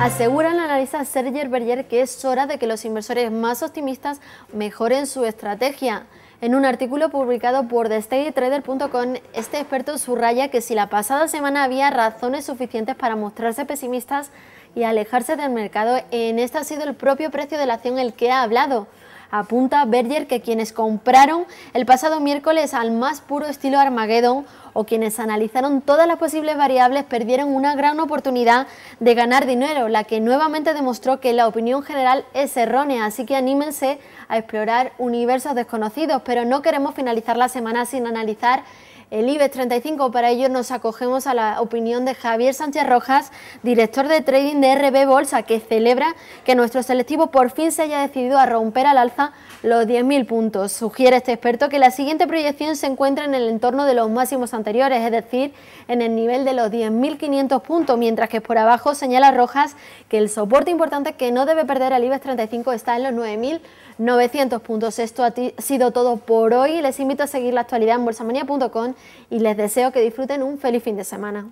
Aseguran la analista Serger Berger que es hora de que los inversores más optimistas mejoren su estrategia. En un artículo publicado por TheStateTrader.com, este experto subraya que si la pasada semana había razones suficientes para mostrarse pesimistas y alejarse del mercado, en este ha sido el propio precio de la acción el que ha hablado. Apunta Berger que quienes compraron el pasado miércoles al más puro estilo Armageddon o quienes analizaron todas las posibles variables perdieron una gran oportunidad de ganar dinero, la que nuevamente demostró que la opinión general es errónea, así que anímense a explorar universos desconocidos, pero no queremos finalizar la semana sin analizar el IBEX 35. Para ello nos acogemos a la opinión de Javier Sánchez Rojas, director de trading de RB Bolsa, que celebra que nuestro selectivo por fin se haya decidido a romper al alza los 10.000 puntos. Sugiere este experto que la siguiente proyección se encuentra en el entorno de los máximos anteriores, es decir, en el nivel de los 10.500 puntos, mientras que por abajo señala Rojas que el soporte importante que no debe perder el IBEX 35 está en los 9.900 puntos. Esto ha sido todo por hoy. Les invito a seguir la actualidad en bolsamania.com y les deseo que disfruten un feliz fin de semana.